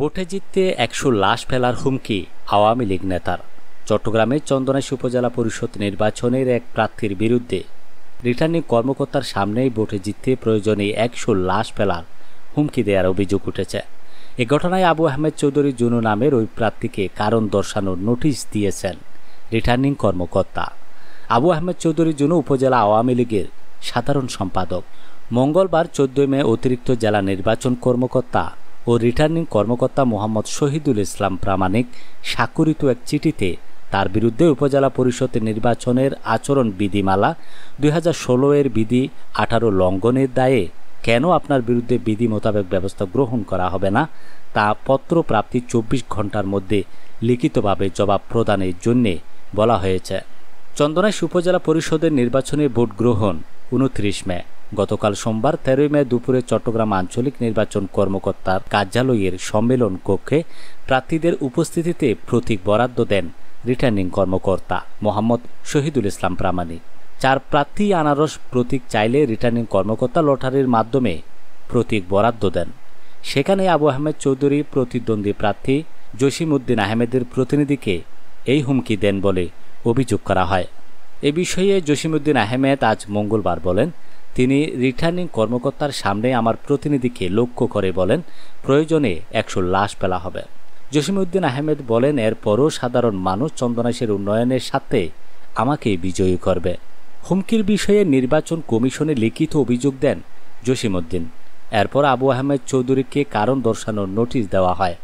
ভোটে জিততে একশো লাশ ফেলার হুমকি আওয়ামী লীগ নেতার চট্টগ্রামের চন্দনাশী উপজেলা পরিষদ নির্বাচনের এক প্রার্থীর বিরুদ্ধে রিটার্নিং কর্মকর্তার সামনেই ভোটে জিততে প্রয়োজনে একশো লাশ ফেলার হুমকি দেওয়ার অভিযোগ উঠেছে এ ঘটনায় আবু আহমেদ চৌধুরী জুনু নামের ওই প্রার্থীকে কারণ দর্শানোর নোটিশ দিয়েছেন রিটার্নিং কর্মকর্তা আবু আহমেদ চৌধুরী জুনু উপজেলা আওয়ামী লীগের সাধারণ সম্পাদক মঙ্গলবার চোদ্দই মে অতিরিক্ত জেলা নির্বাচন কর্মকর্তা ও রিটার্নিং কর্মকর্তা মোহাম্মদ শহীদুল ইসলাম প্রামাণিক স্বাক্ষরিত এক চিঠিতে তার বিরুদ্ধে উপজেলা পরিষদের নির্বাচনের আচরণ বিধিমালা দুই এর বিধি আঠারো লঙ্ঘনের দায়ে কেন আপনার বিরুদ্ধে বিধি মোতাবেক ব্যবস্থা গ্রহণ করা হবে না তা পত্র প্রাপ্তি চব্বিশ ঘন্টার মধ্যে লিখিতভাবে জবাব প্রদানের জন্যে বলা হয়েছে চন্দনাইশ উপজেলা পরিষদের নির্বাচনে ভোট গ্রহণ উনত্রিশ মে গতকাল সোমবার তেরোই মে দুপুরে চট্টগ্রাম আঞ্চলিক নির্বাচন কর্মকর্তার কার্যালয়ের সম্মেলন কক্ষে প্রার্থীদের উপস্থিতিতে প্রতীক বরাদ্দ দেন রিটার্নিং কর্মকর্তা মোহাম্মদ শহীদুল ইসলাম প্রামাণিক চার প্রার্থী আনারস প্রতীক চাইলে রিটার্নিং কর্মকর্তা লটারির মাধ্যমে প্রতীক বরাদ্দ দেন সেখানে আবু আহমেদ চৌধুরী প্রতিদ্বন্দ্বী প্রার্থী জসিম উদ্দিন আহমেদের প্রতিনিধিকে এই হুমকি দেন বলে অভিযোগ করা হয় এ বিষয়ে উদ্দিন আহমেদ আজ মঙ্গলবার বলেন তিনি রিটার্নিং কর্মকর্তার সামনে আমার প্রতিনিধিকে লক্ষ্য করে বলেন প্রয়োজনে একশো লাশ ফেলা হবে জসিমউদ্দিন আহমেদ বলেন এরপরও সাধারণ মানুষ চন্দনাশের উন্নয়নের সাথে আমাকে বিজয়ী করবে হুমকির বিষয়ে নির্বাচন কমিশনে লিখিত অভিযোগ দেন জসিমউদ্দিন এরপর আবু আহমেদ চৌধুরীকে কারণ দর্শানোর নোটিশ দেওয়া হয়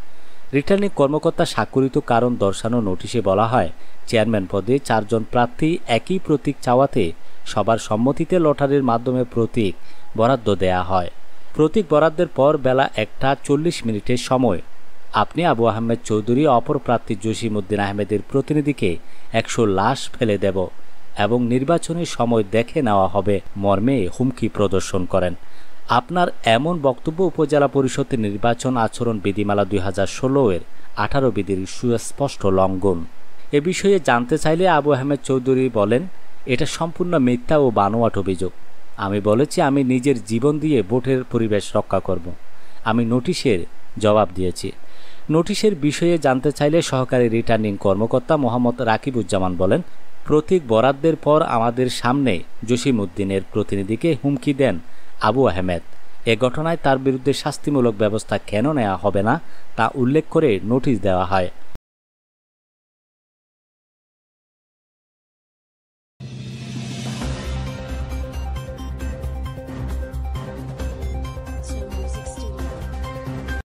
রিটার্নিং কর্মকর্তা স্বাক্ষরিত কারণ দর্শানো নোটিশে বলা হয় চেয়ারম্যান পদে চারজন প্রার্থী একই প্রতীক চাওয়াতে সবার সম্মতিতে লটারির মাধ্যমে প্রতীক বরাদ্দ দেয়া হয় প্রতীক বরাদ্দের পর বেলা একটা চল্লিশ মিনিটের সময় আপনি আবু আহমেদ চৌধুরী অপর প্রার্থী জসিম উদ্দিন আহমেদের প্রতিনিধিকে একশো লাশ ফেলে দেব এবং নির্বাচনের সময় দেখে নেওয়া হবে মর্মে হুমকি প্রদর্শন করেন আপনার এমন বক্তব্য উপজেলা পরিষদের নির্বাচন আচরণ বিধিমালা দুই হাজার ষোলোয়ের আঠারো বিধির সুস্পষ্ট লঙ্ঘন এ বিষয়ে জানতে চাইলে আবু আহমেদ চৌধুরী বলেন এটা সম্পূর্ণ মিথ্যা ও বানোয়াট অভিযোগ আমি বলেছি আমি নিজের জীবন দিয়ে ভোটের পরিবেশ রক্ষা করব। আমি নোটিশের জবাব দিয়েছি নোটিশের বিষয়ে জানতে চাইলে সহকারী রিটার্নিং কর্মকর্তা মোহাম্মদ রাকিবুজ্জামান বলেন প্রতীক বরাদ্দের পর আমাদের সামনে জসিম উদ্দিনের প্রতিনিধিকে হুমকি দেন আবু আহমেদ এ ঘটনায় তার বিরুদ্ধে শাস্তিমূলক ব্যবস্থা কেন নেওয়া হবে না তা উল্লেখ করে নোটিশ দেওয়া হয়